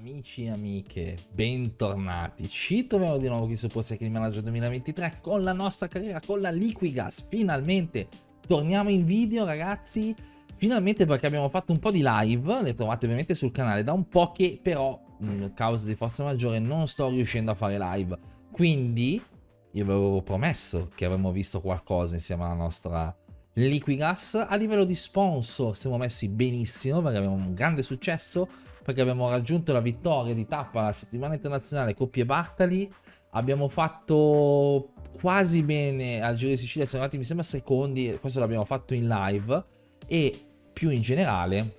Amici e amiche, bentornati. Ci troviamo di nuovo qui su Post Crime Manager 2023 con la nostra carriera, con la Liquigas. Finalmente torniamo in video, ragazzi. Finalmente perché abbiamo fatto un po' di live, le trovate ovviamente sul canale da un po' che però, a mm, causa di forza maggiore, non sto riuscendo a fare live. Quindi, io vi avevo promesso che avremmo visto qualcosa insieme alla nostra Liquigas. A livello di sponsor siamo messi benissimo perché abbiamo un grande successo perché abbiamo raggiunto la vittoria di tappa la settimana internazionale Coppie Bartali, abbiamo fatto quasi bene al Giro di Sicilia, siamo andati mi sembra secondi, questo l'abbiamo fatto in live e più in generale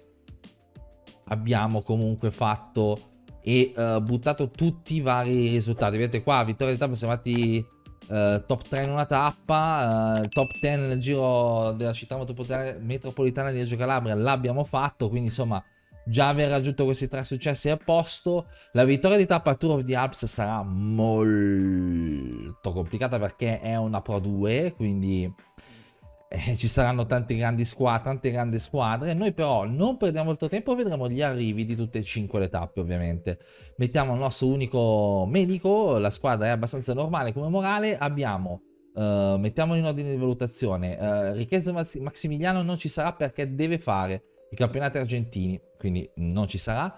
abbiamo comunque fatto e uh, buttato tutti i vari risultati. Vedete qua, vittoria di tappa, siamo andati uh, top 3 in una tappa, uh, top 10 nel giro della città metropolitana, metropolitana di Reggio Calabria, l'abbiamo fatto, quindi insomma già aver raggiunto questi tre successi è a posto. La vittoria di tappa Tour of the Alps sarà molto complicata perché è una Pro 2, quindi eh, ci saranno tante grandi, squadre, tante grandi squadre. Noi però non perdiamo molto tempo, vedremo gli arrivi di tutte e cinque le tappe ovviamente. Mettiamo il nostro unico medico, la squadra è abbastanza normale come morale, abbiamo... Uh, eh, mettiamo in ordine di valutazione uh, eh, Richezza Maximiliano non ci sarà perché deve fare i campionati argentini quindi non ci sarà.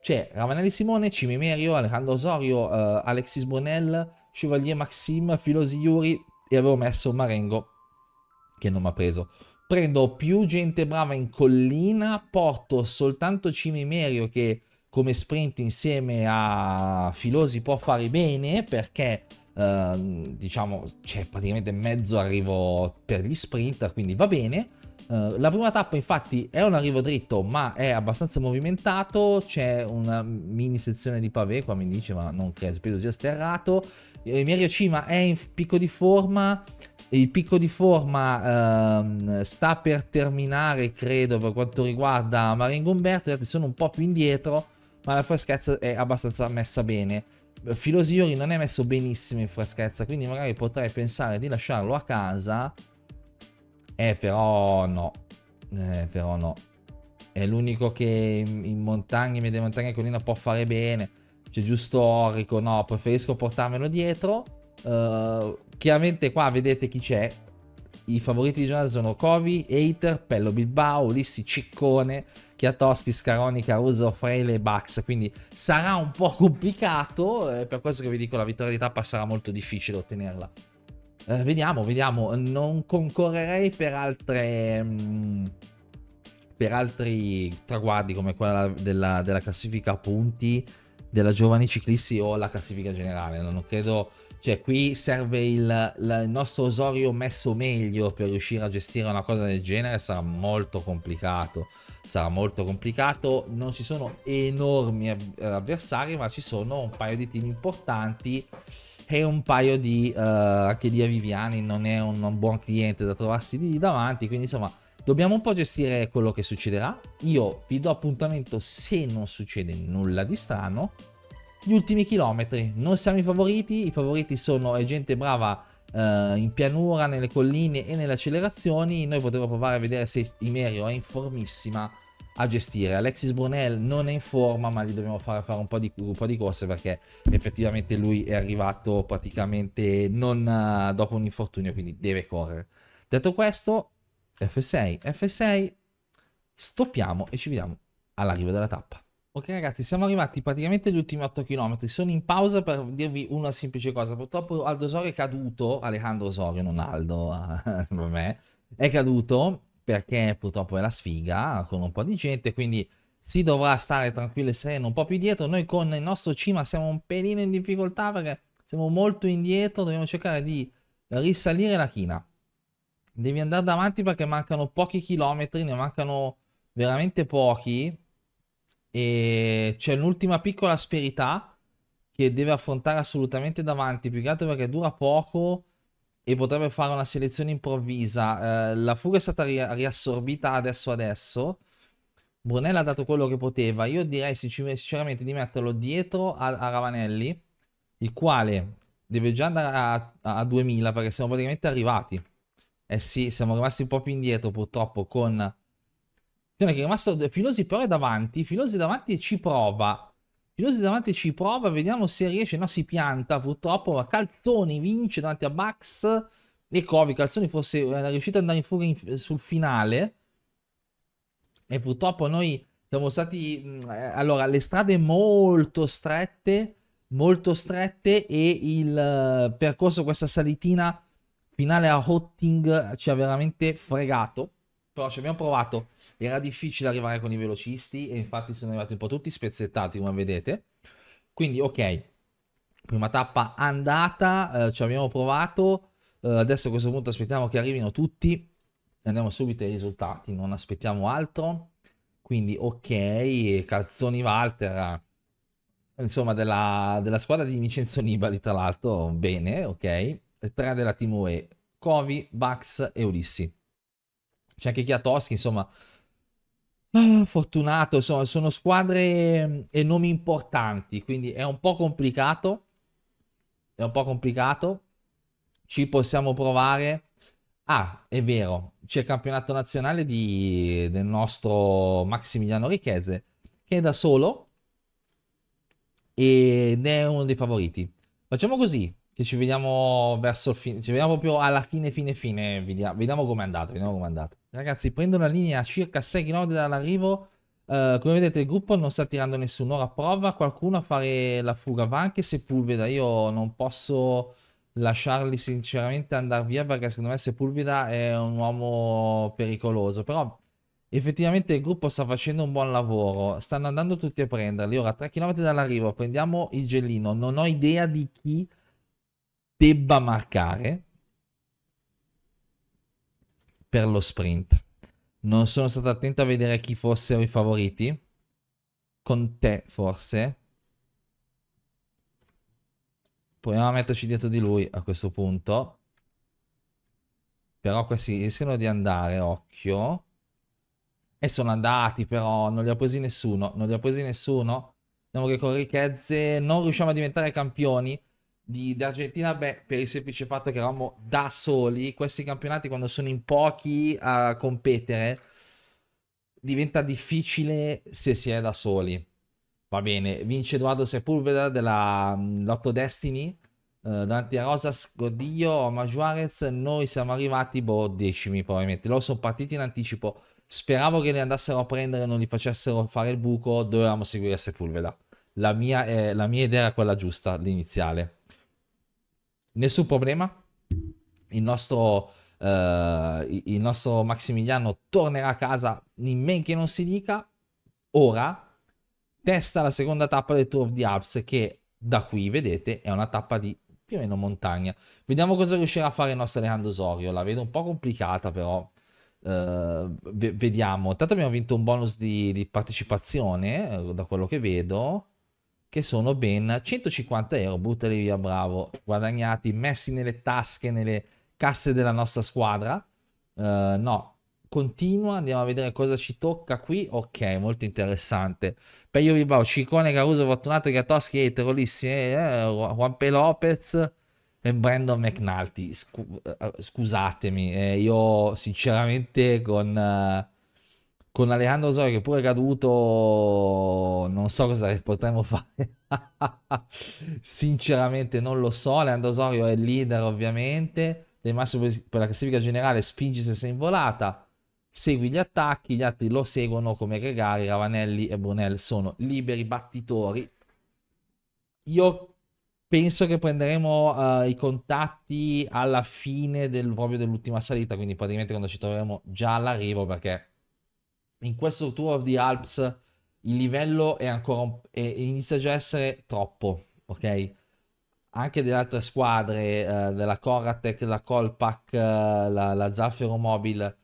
C'è Ravanelli Simone, Cimimerio, Alejandro Osorio, eh, Alexis Bonell, Chevalier Maxim, Filosi Yuri e avevo messo Marengo che non mi ha preso. Prendo più gente brava in collina, porto soltanto Cimimerio che come sprint insieme a Filosi può fare bene perché eh, diciamo c'è praticamente mezzo arrivo per gli sprint quindi va bene eh, la prima tappa infatti è un arrivo dritto ma è abbastanza movimentato, c'è una mini sezione di pavé qua mi dice ma non credo, credo sia sterrato, eh, Mirio Cima è in picco di forma, il picco di forma ehm, sta per terminare credo per quanto riguarda Marengo Umberto, sono un po' più indietro ma la freschezza è abbastanza messa bene. Filosiori non è messo benissimo in freschezza, quindi magari potrei pensare di lasciarlo a casa eh, però no. Eh, però no. È l'unico che in montagna, in media montagna e collina può fare bene. C'è giusto Orico, no, preferisco portarmelo dietro. Uh, chiaramente qua vedete chi c'è. I favoriti di giornata sono Covi, Hater, Pello Bilbao, Ulissi Ciccone, Chiatoschi, Scaroni, Caruso, Freile e Bax. Quindi sarà un po' complicato, eh, per questo che vi dico la vittoria di tappa sarà molto difficile ottenerla. Eh, vediamo, vediamo. Non concorrerei per altre... Mh, mm, per altri traguardi come quella della, della classifica punti della giovani ciclisti o la classifica generale. Non credo cioè qui serve il, il nostro Osorio messo meglio per riuscire a gestire una cosa del genere, sarà molto complicato, sarà molto complicato, non ci sono enormi eh, avversari ma ci sono un paio di team importanti e un paio di uh, anche di Aviviani non è un, un, buon cliente da trovarsi lì davanti quindi insomma dobbiamo un po' gestire quello che succederà io vi do appuntamento se non succede nulla di strano gli ultimi chilometri. Non siamo i favoriti, i favoriti sono gente brava eh, in pianura, nelle colline e nelle accelerazioni. Noi potremmo provare a vedere se Imerio è in formissima a gestire. Alexis Brunel non è in forma, ma gli dobbiamo fare fare un po' di, un po di corse perché effettivamente lui è arrivato praticamente non eh, dopo un infortunio, quindi deve correre. Detto questo, F6, F6, stoppiamo e ci vediamo all'arrivo della tappa. Ok ragazzi, siamo arrivati praticamente agli ultimi 8 km, sono in pausa per dirvi una semplice cosa, purtroppo Aldo Osorio è caduto, Alejandro Osorio, non Aldo, per me, è caduto perché purtroppo è la sfiga con un po' di gente, quindi si dovrà stare tranquillo e sereno un po' più dietro, noi con il nostro cima siamo un pelino in difficoltà perché siamo molto indietro, dobbiamo cercare di risalire la china, devi andare davanti perché mancano pochi chilometri, ne mancano veramente pochi, e c'è un'ultima piccola asperità che deve affrontare assolutamente davanti, più che altro perché dura poco e potrebbe fare una selezione improvvisa. Eh, la fuga è stata ri- riassorbita adesso adesso. Brunella ha dato quello che poteva. Io direi sinceramente di metterlo dietro a, a Ravanelli, il quale deve già andare a, a 2000 perché siamo praticamente arrivati. Eh sì, siamo rimasti un po' più indietro purtroppo con Sembra che è rimasto Filosi però è davanti, Filosi davanti ci prova. Filosi davanti ci prova, vediamo se riesce, no si pianta purtroppo, Calzoni vince davanti a Bax e Covi, Calzoni forse eh, è riuscito ad andare in fuga in, sul finale e purtroppo noi siamo stati, mm, eh, allora le strade molto strette, molto strette e il eh, percorso, questa salitina finale a Hotting ci ha veramente fregato, però ci abbiamo provato. Era difficile arrivare con i velocisti e infatti sono arrivati un po' tutti spezzettati, come vedete. Quindi, ok, prima tappa andata, eh, ci abbiamo provato. Eh, adesso a questo punto aspettiamo che arrivino tutti. Andiamo subito ai risultati, non aspettiamo altro. Quindi, ok, Calzoni Walter, insomma, della, della squadra di Vincenzo Nibali, tra l'altro, bene, ok. tre della Team UE, Covi, Bax e Ulissi. C'è anche Chiatoschi, insomma, Ah, fortunato, sono, sono squadre mm, e nomi importanti, quindi è un po' complicato, è un po' complicato, ci possiamo provare. Ah, è vero, c'è il campionato nazionale di, del nostro Maximiliano Richese, che è da solo ed è uno dei favoriti. Facciamo così, che ci vediamo verso il fine, ci vediamo proprio alla fine, fine, fine, vediamo, vediamo com'è andato vediamo com'è andata. Ragazzi, prendo la linea a circa 6 km dall'arrivo. Uh, come vedete il gruppo non sta tirando nessuno. Ora prova qualcuno a fare la fuga. Va anche Sepulveda. Io non posso lasciarli sinceramente andare via perché secondo me Sepulveda è un uomo pericoloso. Però effettivamente il gruppo sta facendo un buon lavoro. Stanno andando tutti a prenderli. Ora 3 km dall'arrivo prendiamo il gelino. Non ho idea di chi debba marcare per lo sprint. Non sono stato attento a vedere chi fossero i favoriti. Con te, forse. Proviamo a metterci dietro di lui a questo punto. Però questi rischiano di andare, occhio. E sono andati, però non li ha presi nessuno. Non li ha presi nessuno. Vediamo che con Richezze non riusciamo a diventare campioni di, Argentina, beh, per il semplice fatto che eravamo da soli, questi campionati quando sono in pochi a competere diventa difficile se si è da soli. Va bene, vince Edoardo Sepulveda della mm, Lotto Destiny, eh, davanti a Rosas, Godillo, Oma Juarez, noi siamo arrivati, boh, decimi probabilmente, loro sono partiti in anticipo, speravo che ne andassero a prendere, non li facessero fare il buco, dovevamo seguire Sepulveda. La mia, eh, la mia idea era quella giusta, l'iniziale nessun problema. Il nostro, eh, il nostro Maximiliano tornerà a casa in men che non si dica. Ora testa la seconda tappa del Tour of the Alps che da qui vedete è una tappa di più o meno montagna. Vediamo cosa riuscirà a fare il nostro Alejandro Osorio. La vedo un po' complicata però. Uh, vediamo. Tanto abbiamo vinto un bonus di, di partecipazione, eh, da quello che vedo che sono ben 150 euro, buttali via bravo, guadagnati, messi nelle tasche, nelle casse della nostra squadra. Uh, no, continua, andiamo a vedere cosa ci tocca qui. Ok, molto interessante. Peglio Bilbao, Cicone, Caruso, Fortunato, Gatoschi, e Terolissi, eh, eh Juanpe Lopez e Brandon McNulty. Scu- eh, scusatemi, eh, io sinceramente con... Uh, con Alejandro Osorio che pure è caduto, non so cosa potremmo fare. Sinceramente non lo so, Alejandro Osorio è il leader ovviamente, del massimo per la classifica generale spingi se sei in volata, segui gli attacchi, gli altri lo seguono come Gregari, Ravanelli e Brunel sono liberi battitori. Io penso che prenderemo uh, i contatti alla fine del, proprio dell'ultima salita, quindi praticamente quando ci troveremo già all'arrivo perché in questo Tour of the Alps il livello è ancora è, inizia già a essere troppo, ok? Anche delle altre squadre, eh, della Coratec, la Colpac, eh, la, la Zaffiro Mobile,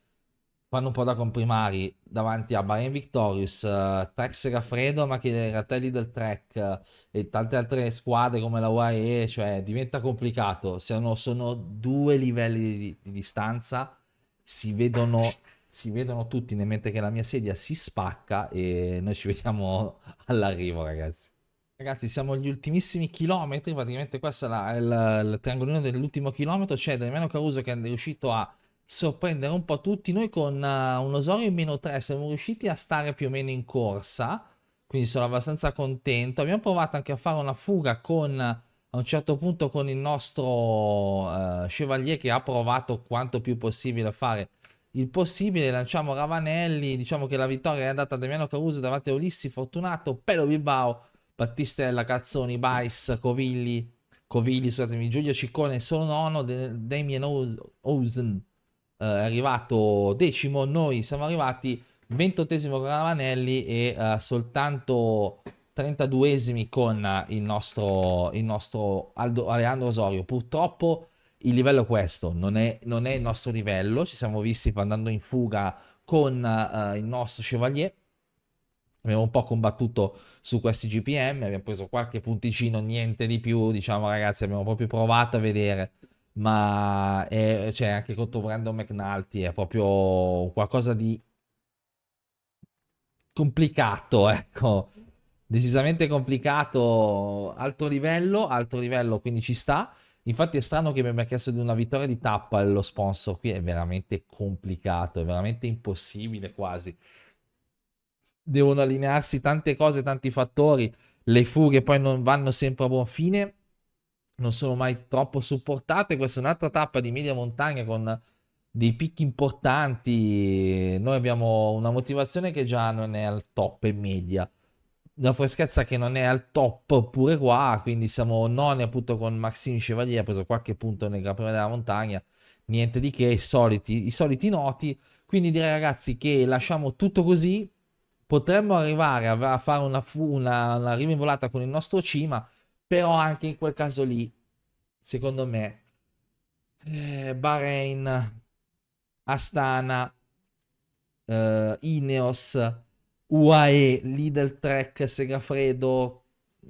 fanno un po' da comprimari davanti a Bahrain Victorious, uh, eh, Trek Serafredo, ma che in realtà è lì del Trek uh, e tante altre squadre come la UAE, cioè diventa complicato, Se no, sono due livelli di, di distanza, si vedono si vedono tutti nel mentre che la mia sedia si spacca e noi ci vediamo all'arrivo ragazzi. Ragazzi, siamo agli ultimissimi chilometri, praticamente questo è la, il, il, triangolino dell'ultimo chilometro, c'è Damiano Caruso che è riuscito a sorprendere un po' tutti, noi con uh, un Osorio in meno 3 siamo riusciti a stare più o meno in corsa, quindi sono abbastanza contento, abbiamo provato anche a fare una fuga con, a un certo punto con il nostro uh, Chevalier che ha provato quanto più possibile a fare il possibile, lanciamo Ravanelli, diciamo che la vittoria è andata a Damiano Caruso davanti a Ulissi, Fortunato, Pelo Bilbao, Battistella, Cazzoni, Bais, Covilli, Covilli, scusatemi, Giulio Ciccone, solo nono, De- Damien Ousen eh, è arrivato decimo, noi siamo arrivati ventottesimo con Ravanelli e eh, soltanto 32esimi con il nostro, il nostro Aldo, Alejandro Osorio. Purtroppo il livello è questo, non è, non è il nostro livello, ci siamo visti andando in fuga con uh, il nostro Chevalier, abbiamo un po' combattuto su questi GPM, abbiamo preso qualche punticino, niente di più, diciamo ragazzi, abbiamo proprio provato a vedere, ma è, cioè, anche contro Brandon McNulty è proprio qualcosa di complicato, ecco, decisamente complicato, alto livello, alto livello, quindi ci sta. Infatti è strano che mi abbia chiesto di una vittoria di tappa lo sponsor qui, è veramente complicato, è veramente impossibile quasi. Devono allinearsi tante cose, tanti fattori, le fughe poi non vanno sempre a buon fine, non sono mai troppo supportate, questa è un'altra tappa di media montagna con dei picchi importanti, noi abbiamo una motivazione che già non è al top e media una freschezza che non è al top pure qua, quindi siamo noni appunto con Maxime Chevalier, ha preso qualche punto nella prima della montagna, niente di che, i soliti, i soliti noti, quindi direi ragazzi che lasciamo tutto così, potremmo arrivare a fare una, una, una rimevolata con il nostro Cima, però anche in quel caso lì, secondo me, eh, Bahrain, Astana, eh, Ineos, UAE, Lidl Trek, Segafredo,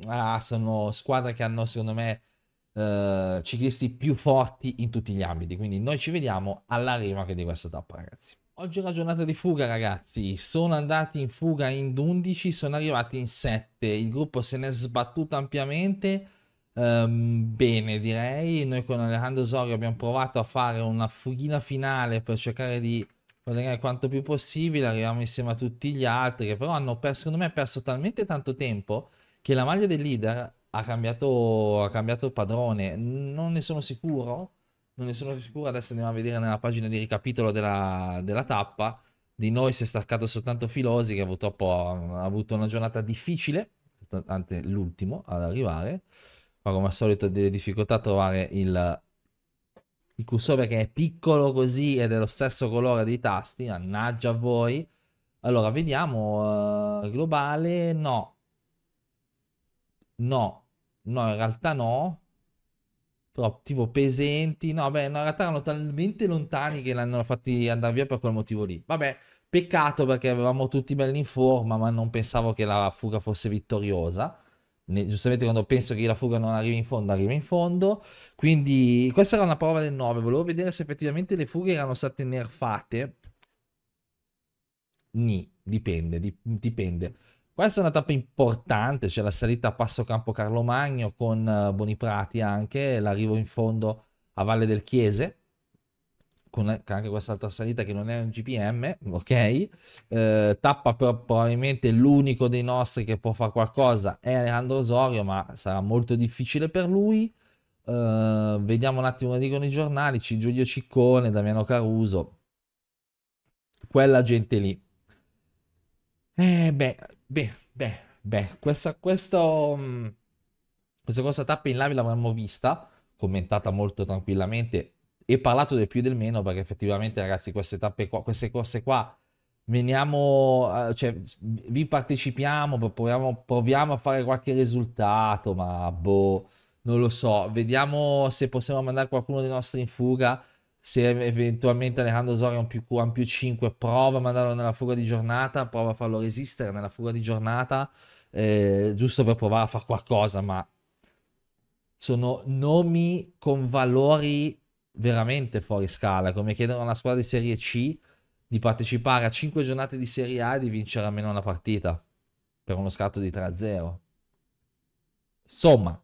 ah, sono squadre che hanno secondo me eh, ciclisti più forti in tutti gli ambiti, quindi noi ci vediamo alla rima che di questa tappa ragazzi. Oggi è la giornata di fuga ragazzi, sono andati in fuga in 11, sono arrivati in 7, il gruppo se n'è sbattuto ampiamente, Um, bene, direi. Noi con Alejandro Osorio abbiamo provato a fare una fughina finale per cercare di guadagnare quanto più possibile, arriviamo insieme a tutti gli altri, che però hanno perso, secondo me, perso talmente tanto tempo che la maglia del leader ha cambiato, ha cambiato padrone, non ne sono sicuro, non ne sono sicuro, adesso andiamo a vedere nella pagina di ricapitolo della, della tappa, di noi si è staccato soltanto Filosi che purtroppo ha avuto una giornata difficile, anche l'ultimo ad arrivare, ma come al solito delle difficoltà a trovare il il cursore che è piccolo così ed è lo stesso colore dei tasti, mannaggia a voi. Allora, vediamo, uh, globale, no. No, no, in realtà no. Però tipo pesenti, no, beh, no, in realtà erano talmente lontani che l'hanno fatti andare via per quel motivo lì. Vabbè, peccato perché avevamo tutti belli in forma, ma non pensavo che la fuga fosse vittoriosa. Ne, giustamente quando penso che la fuga non arrivi in fondo, arriva in fondo. Quindi questa era una prova del 9. Volevo vedere se effettivamente le fughe erano state nerfate. Ni, dipende, di, dipende. Questa è una tappa importante, c'è la salita a Passo Campo Carlo Magno con eh, Boniprati anche, l'arrivo in fondo a Valle del Chiese con anche quest'altra salita che non è un GPM, ok? Eh, tappa però probabilmente l'unico dei nostri che può fare qualcosa è Alejandro Osorio, ma sarà molto difficile per lui. Eh, vediamo un attimo come dicono i giornali, C. Giulio Ciccone, Damiano Caruso, quella gente lì. Eh, beh, beh, beh, beh, questa, questo, mm, questa, cosa tappa in live l'avremmo vista, commentata molto tranquillamente e parlato del più e del meno perché effettivamente ragazzi queste tappe qua, queste corse qua veniamo, eh, cioè vi partecipiamo, proviamo, proviamo a fare qualche risultato, ma boh, non lo so, vediamo se possiamo mandare qualcuno dei nostri in fuga, se eventualmente Alejandro Zoria un più, un più 5 prova a mandarlo nella fuga di giornata, prova a farlo resistere nella fuga di giornata, eh, giusto per provare a fare qualcosa, ma sono nomi con valori veramente fuori scala, come chiedere a una squadra di Serie C di partecipare a 5 giornate di Serie A e di vincere almeno una partita per uno scatto di 3-0. Insomma,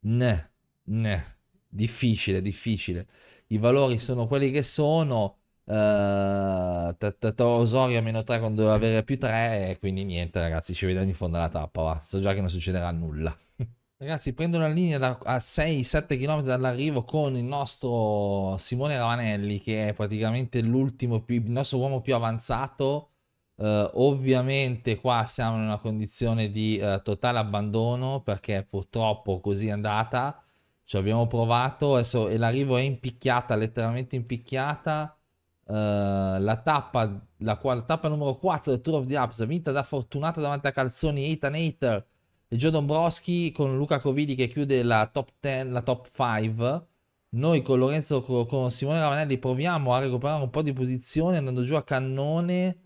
ne, ne, difficile, difficile. I valori sono quelli che sono. Uh, Osorio a meno 3 quando doveva avere più 3 e quindi niente ragazzi ci vediamo in fondo alla tappa va. so già che non succederà nulla Ragazzi, prendo la linea da, a 6-7 km dall'arrivo con il nostro Simone Ravanelli, che è praticamente l'ultimo, più, il nostro uomo più avanzato. Uh, ovviamente qua siamo in una condizione di uh, totale abbandono perché purtroppo così è andata. Ci abbiamo provato adesso, l'arrivo è impicchiata, letteralmente impicchiata. Uh, la, tappa, la, la tappa numero 4 del Tour of the Ups vinta da Fortunato davanti a Calzoni e Ethan Hater e Joe Dombrowski con Luca Covidi che chiude la top 10, la top 5. Noi con Lorenzo, con Simone Ravanelli proviamo a recuperare un po' di posizione andando giù a cannone.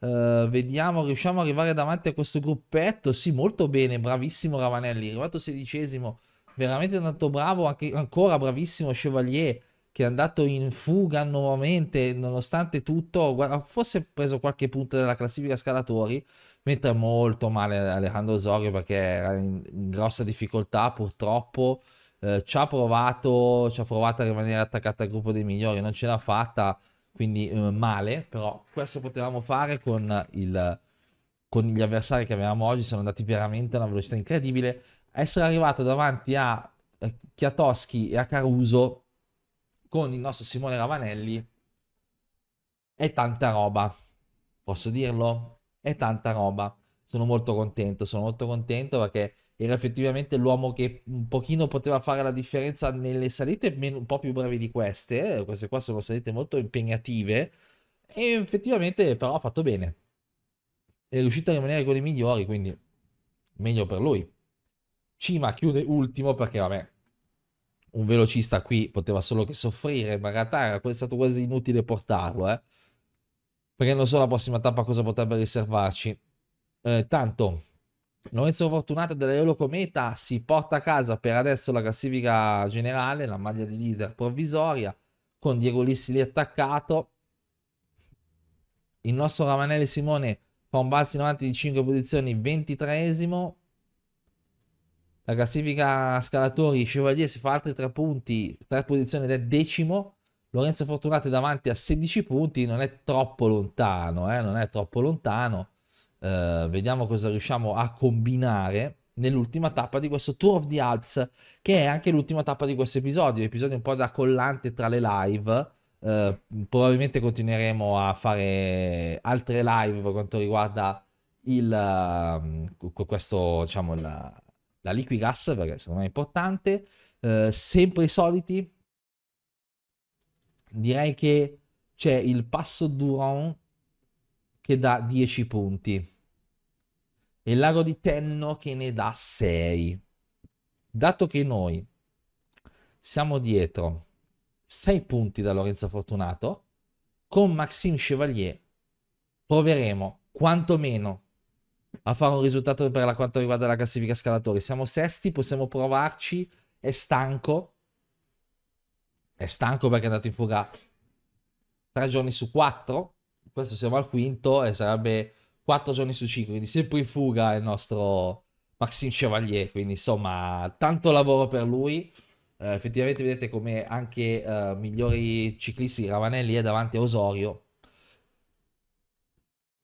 Uh, vediamo, riusciamo ad arrivare davanti a questo gruppetto. Sì, molto bene, bravissimo Ravanelli, arrivato sedicesimo, veramente tanto bravo, anche, ancora bravissimo Chevalier che è andato in fuga nuovamente nonostante tutto, guarda, forse preso qualche punto della classifica scalatori, mentre molto male Alejandro Zorio perché era in, in grossa difficoltà purtroppo eh, ci ha provato ci ha provato a rimanere attaccato al gruppo dei migliori non ce l'ha fatta quindi eh, male però questo potevamo fare con, il, con gli avversari che avevamo oggi sono andati veramente a una velocità incredibile essere arrivato davanti a Chiatoschi eh, e a Caruso con il nostro Simone Ravanelli è tanta roba posso dirlo è tanta roba. Sono molto contento, sono molto contento perché era effettivamente l'uomo che un pochino poteva fare la differenza nelle salite meno, un po' più brevi di queste. Eh, queste qua sono salite molto impegnative e effettivamente però ha fatto bene. È riuscito a rimanere con i migliori, quindi meglio per lui. Cima chiude ultimo perché vabbè, un velocista qui poteva solo che soffrire, ma in realtà è stato quasi inutile portarlo, eh perché non so la prossima tappa cosa potrebbe riservarci. Eh, tanto, Lorenzo Fortunato dell'Eolo Cometa si porta a casa per adesso la classifica generale, la maglia di leader provvisoria, con Diego Lissi lì attaccato. Il nostro Ravanelli Simone fa un balzo in avanti di 5 posizioni, 23esimo. La classifica scalatori Chevalier si fa altri 3 punti, 3 posizioni ed è decimo. Lorenzo Fortunato è davanti a 16 punti, non è troppo lontano, eh? non è troppo lontano. Eh, vediamo cosa riusciamo a combinare nell'ultima tappa di questo Tour of the Alps, che è anche l'ultima tappa di questo episodio, episodio un po' da collante tra le live. Eh, probabilmente continueremo a fare altre live per quanto riguarda il, eh, questo, diciamo, la, la liquigas, perché secondo me è importante. Eh, sempre i soliti, direi che c'è il passo Duron che dà 10 punti e l'ago di Tenno che ne dà 6. Dato che noi siamo dietro 6 punti da Lorenzo Fortunato, con Maxime Chevalier proveremo quantomeno a fare un risultato per quanto riguarda la classifica scalatori. Siamo sesti, possiamo provarci, è stanco, è stanco perché è andato in fuga tre giorni su quattro, questo siamo al quinto e sarebbe quattro giorni su cinque, quindi sempre in fuga il nostro Maxime Chevalier, quindi insomma tanto lavoro per lui. Eh, effettivamente vedete come anche eh, migliori ciclisti Ravanelli è eh, davanti a Osorio.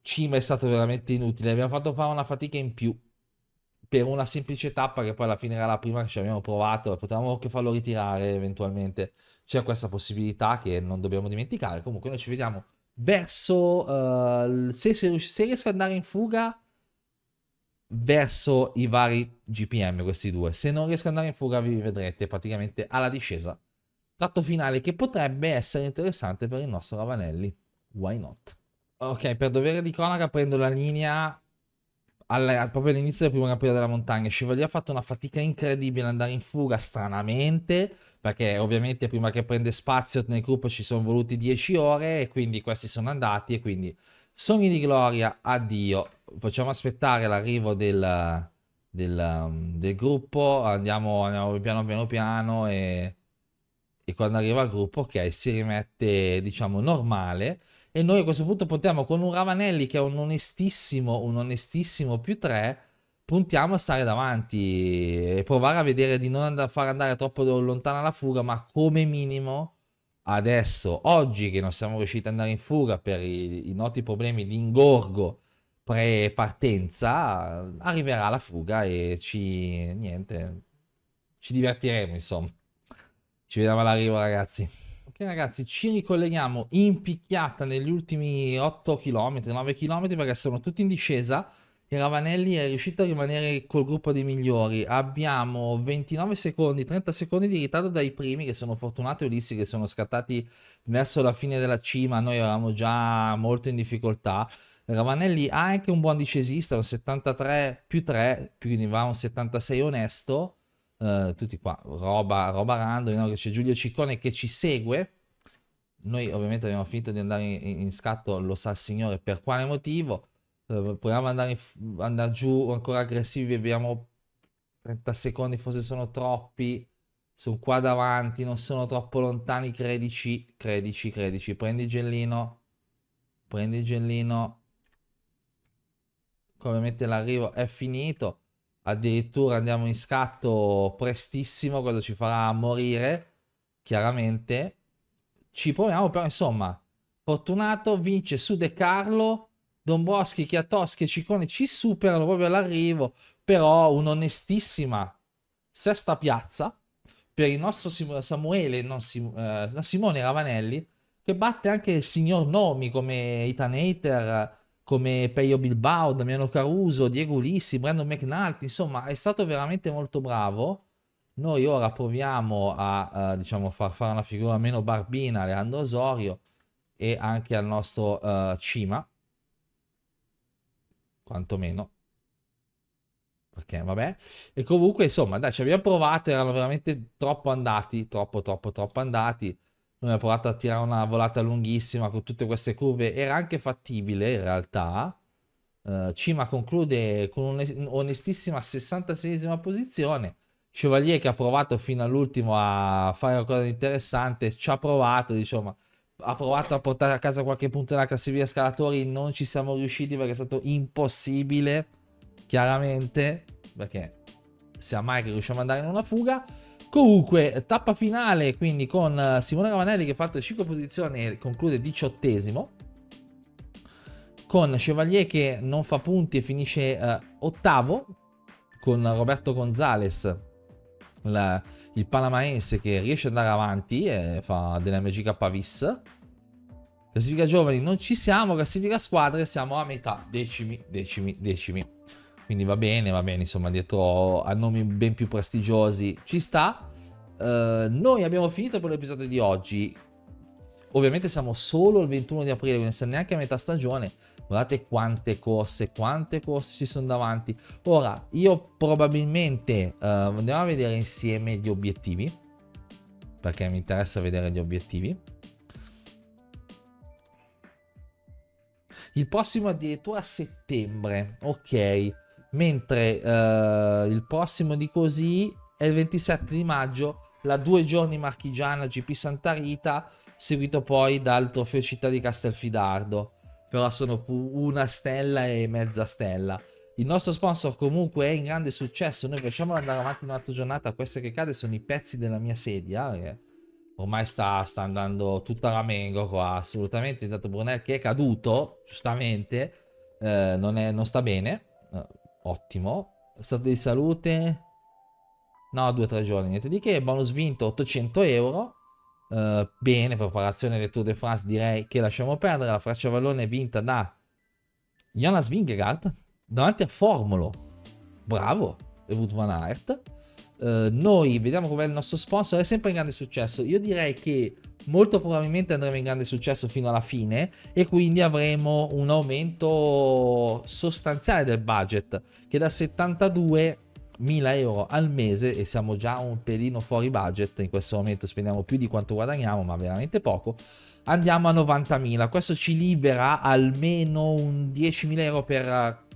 Cima è stato veramente inutile, abbiamo fatto fare una fatica in più per una semplice tappa che poi alla fine era la prima che ci abbiamo provato e potevamo anche farlo ritirare eventualmente. C'è questa possibilità che non dobbiamo dimenticare. Comunque noi ci vediamo verso... Uh, se, se, se riesco ad andare in fuga verso i vari GPM questi due. Se non riesco ad andare in fuga vi vedrete praticamente alla discesa. Tratto finale che potrebbe essere interessante per il nostro Ravanelli. Why not? Ok, per dovere di cronaca prendo la linea alla, proprio all'inizio del primo Gran della montagna. Chevalier ha fatto una fatica incredibile andare in fuga, stranamente, perché ovviamente prima che prende spazio nel gruppo ci sono voluti 10 ore e quindi questi sono andati e quindi sogni di gloria, addio. Facciamo aspettare l'arrivo del, del, um, del gruppo, andiamo, andiamo, piano piano piano e, e quando arriva il gruppo, ok, si rimette diciamo normale e noi a questo punto puntiamo con un Ravanelli che è un onestissimo, un onestissimo più 3, puntiamo a stare davanti e provare a vedere di non andare, far andare troppo lontana la fuga, ma come minimo adesso, oggi che non siamo riusciti ad andare in fuga per i, i noti problemi di ingorgo pre-partenza, arriverà la fuga e ci, niente, ci divertiremo insomma. Ci vediamo all'arrivo ragazzi ragazzi, ci ricolleghiamo in picchiata negli ultimi 8 km, 9 km perché sono tutti in discesa e Ravanelli è riuscito a rimanere col gruppo dei migliori. Abbiamo 29 secondi, 30 secondi di ritardo dai primi che sono fortunati e Ulissi che sono scattati verso la fine della cima, noi eravamo già molto in difficoltà. Ravanelli ha anche un buon discesista un 73 più 3, quindi va un 76 onesto eh, tutti qua, roba, roba random, no? c'è Giulio Ciccone che ci segue. Noi ovviamente abbiamo finito di andare in, in scatto, lo sa il Signore per quale motivo. Uh, proviamo ad andare, andare, giù ancora aggressivi, abbiamo 30 secondi, forse sono troppi. Sono qua davanti, non sono troppo lontani, credici, credici, credici. Prendi il Gellino, prendi il Gellino. Ovviamente l'arrivo è finito addirittura andiamo in scatto prestissimo, quello ci farà morire, chiaramente. Ci proviamo, però insomma, Fortunato vince su De Carlo, Dombroschi, Chiatoschi e Ciccone ci superano proprio all'arrivo, però un'onestissima sesta piazza per il nostro Samuele, non Sim- eh, Simone Ravanelli, che batte anche il signor Nomi come Ethan Hater come Peio Bilbao, Damiano Caruso, Diego Ulissi, Brandon McNulty, insomma è stato veramente molto bravo. Noi ora proviamo a eh, diciamo far fare una figura meno barbina a Leandro Osorio e anche al nostro eh, Cima, quantomeno. Perché vabbè, e comunque insomma, dai, ci abbiamo provato. Erano veramente troppo andati, troppo, troppo, troppo andati noi ha provato a tirare una volata lunghissima con tutte queste curve, era anche fattibile in realtà. Uh, Cima conclude con un'onestissima 66esima posizione. Chevalier che ha provato fino all'ultimo a fare qualcosa di interessante, ci ha provato, diciamo, ha provato a portare a casa qualche punto nella classifica scalatori, non ci siamo riusciti perché è stato impossibile, chiaramente, perché sia mai che riusciamo ad andare in una fuga. Comunque, tappa finale quindi con eh, Simone Gavanelli che ha fatto 5 posizioni e conclude diciottesimo. Con Chevalier che non fa punti e finisce eh, ottavo. Con Roberto Gonzales, la, il panamaense che riesce ad andare avanti e fa della dell'MGK Pavis. Classifica giovani non ci siamo, classifica squadre siamo a metà, decimi, decimi, decimi quindi va bene, va bene, insomma, dietro a nomi ben più prestigiosi ci sta. Eh, noi abbiamo finito per l'episodio di oggi. Ovviamente siamo solo il 21 di aprile, quindi siamo neanche a metà stagione. Guardate quante corse, quante corse ci sono davanti. Ora, io probabilmente eh, andiamo a vedere insieme gli obiettivi, perché mi interessa vedere gli obiettivi. Il prossimo addirittura a settembre, ok mentre eh, il prossimo di così è il 27 di maggio la due giorni marchigiana GP Santa Rita seguito poi dal trofeo città di Castelfidardo però sono una stella e mezza stella il nostro sponsor comunque è in grande successo noi facciamolo andare avanti un'altra giornata queste che cade sono i pezzi della mia sedia eh, ormai sta, sta andando tutta ramengo qua assolutamente intanto Brunel che è caduto giustamente eh, non, è, non sta bene Ottimo. Stato di salute. No, due o tre giorni, niente di che. Bonus vinto 800 euro. Uh, bene, preparazione del Tour de France direi che lasciamo perdere. La Francia Vallone è vinta da Jonas Vingegaard davanti a Formolo. Bravo, Ruth Van Aert. Eh, noi vediamo com'è il nostro sponsor, è sempre in grande successo. Io direi che molto probabilmente andremo in grande successo fino alla fine e quindi avremo un aumento sostanziale del budget che da 72 1000 euro al mese e siamo già un pelino fuori budget in questo momento spendiamo più di quanto guadagniamo ma veramente poco andiamo a 90.000 questo ci libera almeno un 10.000 euro per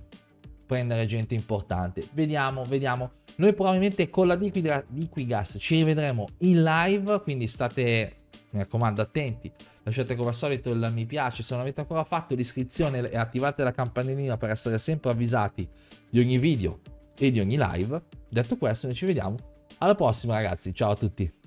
prendere gente importante vediamo vediamo noi probabilmente con la Liquigas ci rivedremo in live, quindi state, mi raccomando, attenti. Lasciate come al solito il mi piace se non avete ancora fatto l'iscrizione e attivate la campanellina per essere sempre avvisati di ogni video e di ogni live. Detto questo, noi ci vediamo alla prossima ragazzi, ciao a tutti!